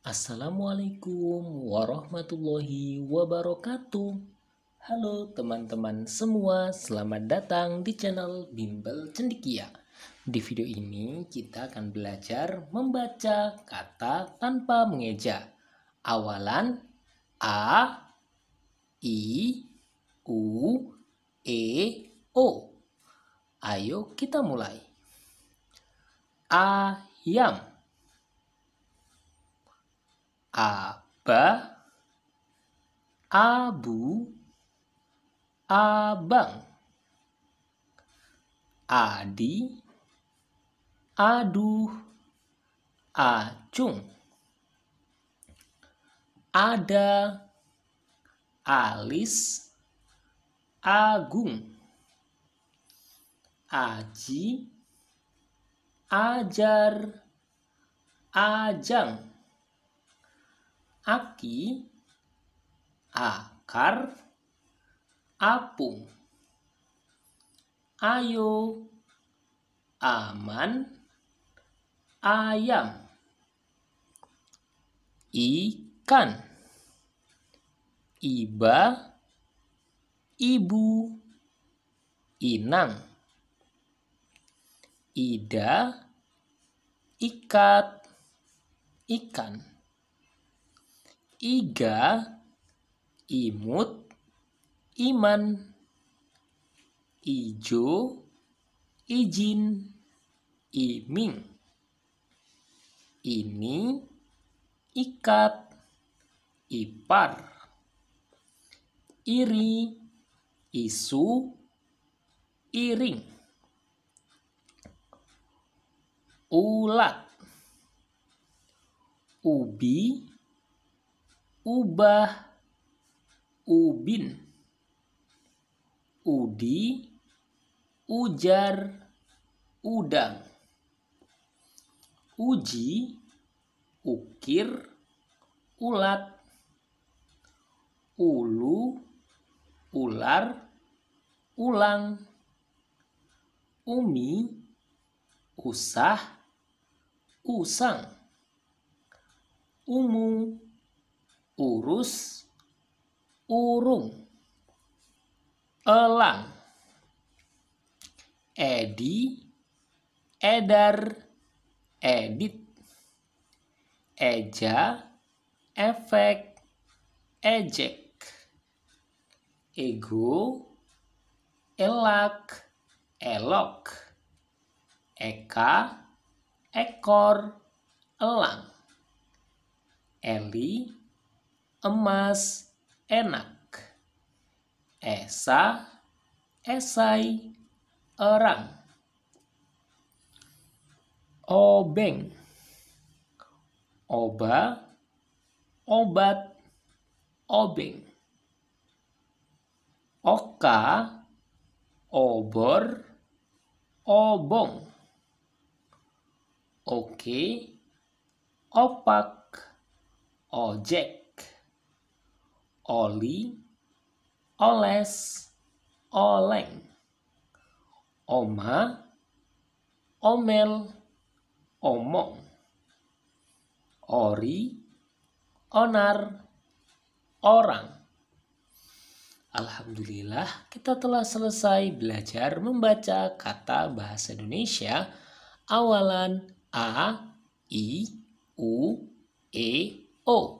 Assalamualaikum warahmatullahi wabarakatuh. Halo teman-teman semua, selamat datang di channel Bimbel Cendikia. Di video ini kita akan belajar membaca kata tanpa mengeja. Awalan A, I, U, E, O. Ayo kita mulai. Ayam aba, abu, abang, adi, aduh, acung, ada, alis, agung, aji, ajar, ajang aki, akar, apung, ayo, aman, ayam, ikan, iba, ibu, inang, ida, ikat, ikan iga, imut, iman, ijo, ijin, iming, ini, ikat, ipar, iri, isu, iring, ulat, ubi, ubah ubin udi ujar udang uji ukir ulat ulu ular ulang umi usah usang umu urus, urung, elang, edi, edar, edit, eja, efek, ejek, ego, elak, elok, eka, ekor, elang, eli, emas, enak. Esa, esai, orang Obeng, oba, obat, obeng. Oka, obor, obong. Oke, opak, ojek oli, oles, oleng, oma, omel, omong, ori, onar, orang. Alhamdulillah, kita telah selesai belajar membaca kata bahasa Indonesia awalan A, I, U, E, O.